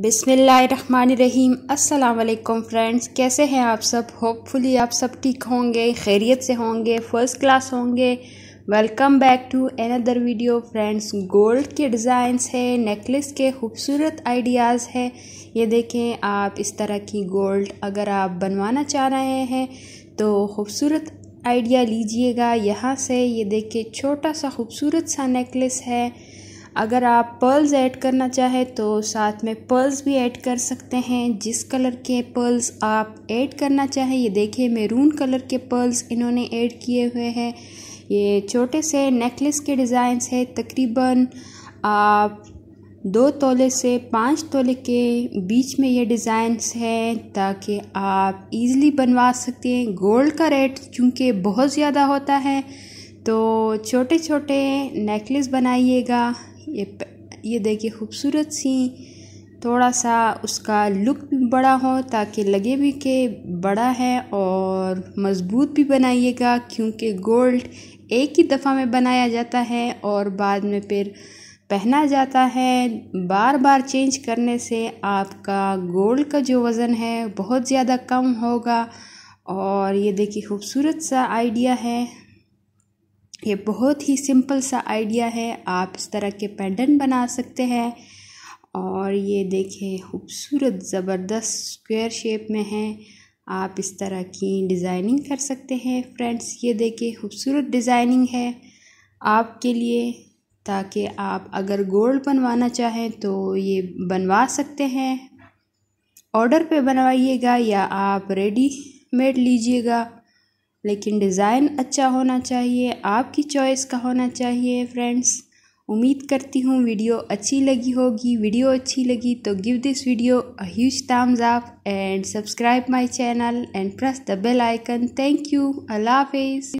बिसमीम अल्लाम फ्रेंड्स कैसे हैं आप सब होपफुली आप सब ठीक होंगे खैरियत से होंगे फर्स्ट क्लास होंगे welcome back to another video friends gold के डिज़ाइंस है नेकलेस के खूबसूरत आइडियाज़ है ये देखें आप इस तरह की गोल्ड अगर आप बनवाना चाह रहे हैं तो खूबसूरत आइडिया लीजिएगा यहाँ से ये देखें छोटा सा खूबसूरत सा नेकलेस है अगर आप पर्ल्स ऐड करना चाहें तो साथ में पर्ल्स भी ऐड कर सकते हैं जिस कलर के पर्ल्स आप ऐड करना चाहें ये देखिए मेरून कलर के पर्ल्स इन्होंने ऐड किए हुए हैं ये छोटे से नेकलेस के डिज़ाइंस है तकरीबन आप दो तोले से पाँच तोले के बीच में ये डिज़ाइंस हैं ताकि आप इजीली बनवा सकते हैं गोल्ड का रेट चूँकि बहुत ज़्यादा होता है तो छोटे छोटे नेकलेस बनाइएगा ये ये देखिए खूबसूरत सी थोड़ा सा उसका लुक भी बड़ा हो ताकि लगे भी कि बड़ा है और मज़बूत भी बनाइएगा क्योंकि गोल्ड एक ही दफ़ा में बनाया जाता है और बाद में फिर पहना जाता है बार बार चेंज करने से आपका गोल्ड का जो वज़न है बहुत ज़्यादा कम होगा और ये देखिए खूबसूरत सा आइडिया है ये बहुत ही सिंपल सा आइडिया है आप इस तरह के पैटर्न बना सकते हैं और ये देखें खूबसूरत ज़बरदस्त स्क्वायर शेप में है आप इस तरह की डिज़ाइनिंग कर सकते हैं फ्रेंड्स ये देखें खूबसूरत डिज़ाइनिंग है आपके लिए ताकि आप अगर गोल्ड बनवाना चाहें तो ये बनवा सकते हैं ऑर्डर पे बनवाइएगा या आप रेडी मेड लीजिएगा लेकिन डिज़ाइन अच्छा होना चाहिए आपकी चॉइस का होना चाहिए फ्रेंड्स उम्मीद करती हूँ वीडियो अच्छी लगी होगी वीडियो अच्छी लगी तो give this video a huge thumbs up and subscribe my channel and press the bell icon thank you अल्लाह हाफिज़